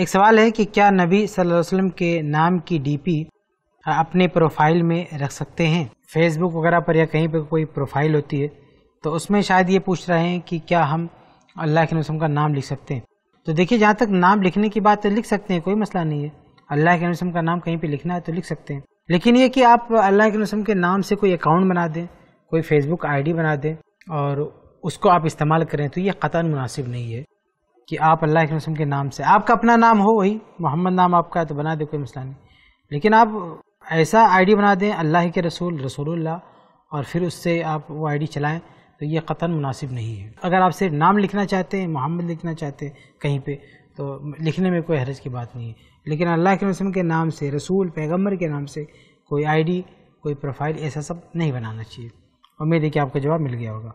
एक सवाल है कि क्या नबी सल्लल्लाहु अलैहि वसल्लम के नाम की डीपी अपने प्रोफाइल में रख सकते हैं फेसबुक वगैरह पर या कहीं पर कोई प्रोफाइल होती है तो उसमें शायद ये पूछ रहे हैं कि क्या हम अल्लाह के नसम का नाम लिख सकते हैं तो देखिए जहाँ तक नाम लिखने की बात है लिख सकते हैं कोई मसला नहीं है अल्लाह के नसम का नाम कहीं पर लिखना है तो लिख सकते हैं लेकिन ये कि आप अल्लाह के नसम के नाम से कोई अकाउंट बना दें कोई फेसबुक आई बना दें और उसको आप इस्तेमाल करें तो ये कतान मुनासिब नहीं है कि आप अल्लाह के रसम के नाम से आपका अपना नाम हो वही मोहम्मद नाम आपका है तो बना दे कोई मसला नहीं लेकिन आप ऐसा आईडी बना दें अल्लाह के रसूल रसूलुल्लाह और फिर उससे आप वो आईडी चलाएं तो ये क़तन मुनासिब नहीं है अगर आप सिर्फ नाम लिखना चाहते हैं मोहम्मद लिखना चाहते हैं कहीं पर तो लिखने में कोई हरज की बात नहीं है लेकिन अल्लाह के रसम के नाम से रसूल पैगम्बर के नाम से कोई आई कोई प्रोफाइल ऐसा सब नहीं बनाना चाहिए उम्मीद है कि आपका जवाब मिल गया होगा